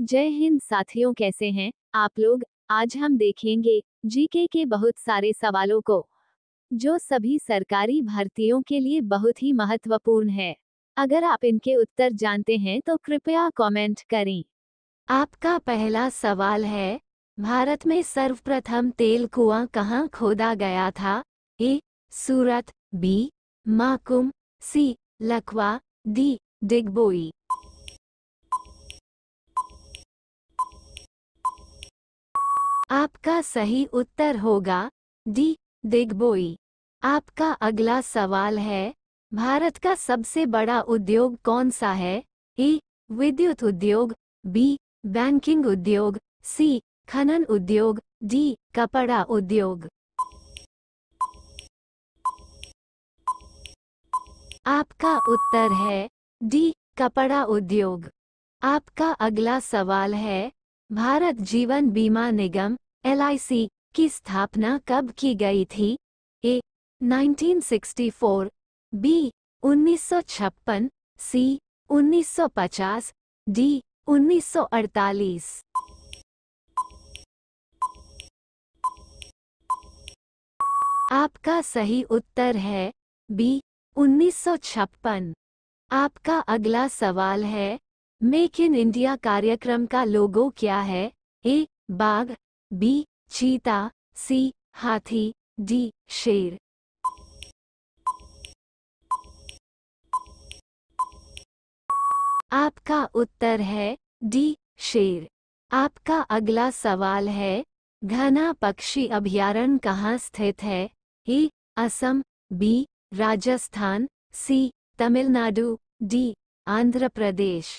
जय हिंद साथियों कैसे हैं आप लोग आज हम देखेंगे जीके के बहुत सारे सवालों को जो सभी सरकारी भर्तियों के लिए बहुत ही महत्वपूर्ण है अगर आप इनके उत्तर जानते हैं तो कृपया कमेंट करें आपका पहला सवाल है भारत में सर्वप्रथम तेल कुआं कहाँ खोदा गया था A Surat B Makum C Lakwa D Digboi आपका सही उत्तर होगा डी दिग्बोई आपका अगला सवाल है भारत का सबसे बड़ा उद्योग कौन सा है ए विद्युत उद्योग बी बैंकिंग उद्योग सी खनन उद्योग डी कपड़ा उद्योग आपका उत्तर है डी कपड़ा उद्योग आपका अगला सवाल है भारत जीवन बीमा निगम एल की स्थापना कब की गई थी ए 1964 बी 1956 सी 1950 डी 1948 आपका सही उत्तर है बी उन्नीस आपका अगला सवाल है मेक इन इंडिया कार्यक्रम का लोगो क्या है ए बाघ बी चीता सी हाथी डी शेर आपका उत्तर है डी शेर आपका अगला सवाल है घना पक्षी अभयारण्य कहाँ स्थित है A Assam B Rajasthan C Tamil Nadu D Andhra Pradesh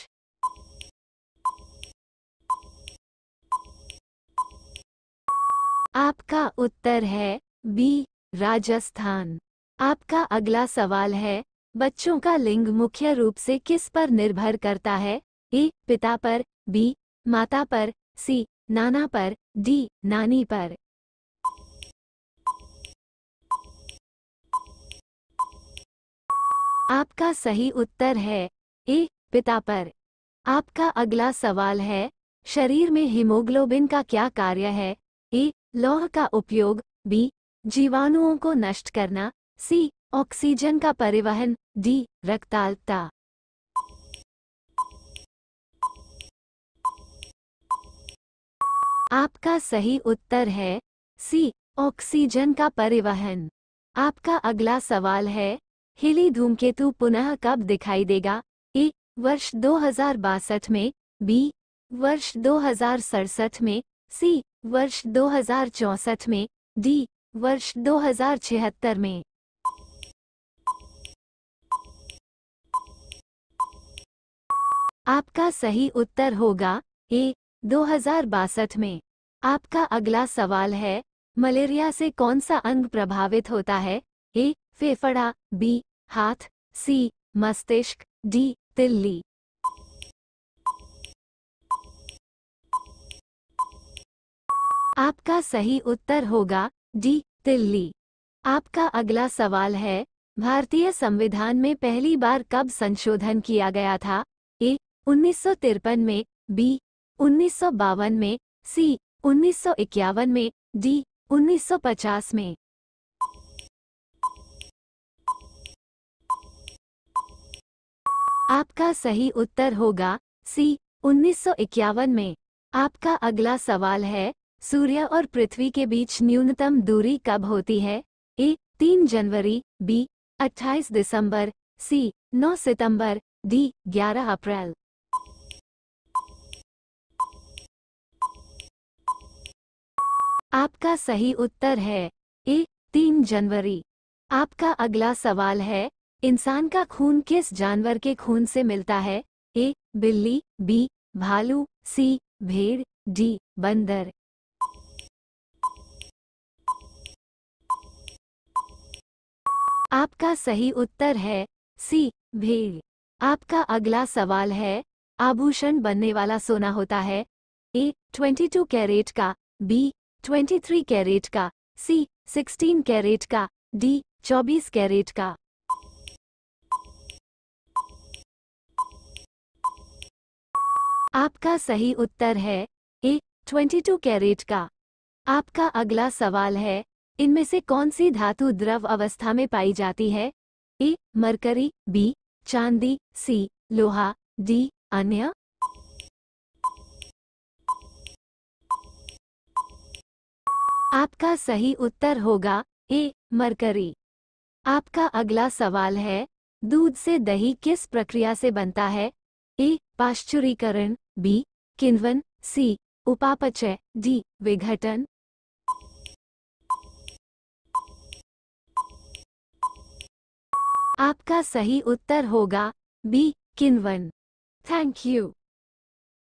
आपका उत्तर है बी राजस्थान आपका अगला सवाल है बच्चों का लिंग मुख्य रूप से किस पर निर्भर करता है ए पिता पर बी माता पर सी नाना पर डी नानी पर आपका सही उत्तर है ए पिता पर आपका अगला सवाल है शरीर में हीमोग्लोबिन का क्या कार्य है लौह का उपयोग बी जीवाणुओं को नष्ट करना सी ऑक्सीजन का परिवहन डी रक्तालता आपका सही उत्तर है सी ऑक्सीजन का परिवहन आपका अगला सवाल है हिली धूमकेतु पुनः कब दिखाई देगा ए वर्ष दो में बी वर्ष दो में सी वर्ष दो में डी वर्ष दो में आपका सही उत्तर होगा ए दो में आपका अगला सवाल है मलेरिया से कौन सा अंग प्रभावित होता है ए फेफड़ा बी हाथ सी मस्तिष्क डी तिल्ली आपका सही उत्तर होगा डी दिल्ली आपका अगला सवाल है भारतीय संविधान में पहली बार कब संशोधन किया गया था ए उन्नीस में बी उन्नीस में सी उन्नीस में डी 1950 में आपका सही उत्तर होगा सी उन्नीस में आपका अगला सवाल है सूर्य और पृथ्वी के बीच न्यूनतम दूरी कब होती है ए तीन जनवरी बी अट्ठाईस दिसंबर सी नौ सितंबर डी ग्यारह अप्रैल आपका सही उत्तर है ए तीन जनवरी आपका अगला सवाल है इंसान का खून किस जानवर के खून से मिलता है ए बिल्ली बी भालू सी भेड़ डी बंदर आपका सही उत्तर है सी भेड़ आपका अगला सवाल है आभूषण बनने वाला सोना होता है ए 22 कैरेट का बी 23 कैरेट का सी 16 कैरेट का डी 24 कैरेट का आपका सही उत्तर है ए 22 कैरेट का आपका अगला सवाल है इनमें से कौन सी धातु द्रव अवस्था में पाई जाती है ए मरकरी बी चांदी सी लोहा डी अन्य आपका सही उत्तर होगा ए मरकरी आपका अगला सवाल है दूध से दही किस प्रक्रिया से बनता है ए पाश्चुरीकरण बी किन्वन सी उपापचय डी विघटन आपका सही उत्तर होगा बी किन्वन थैंक यू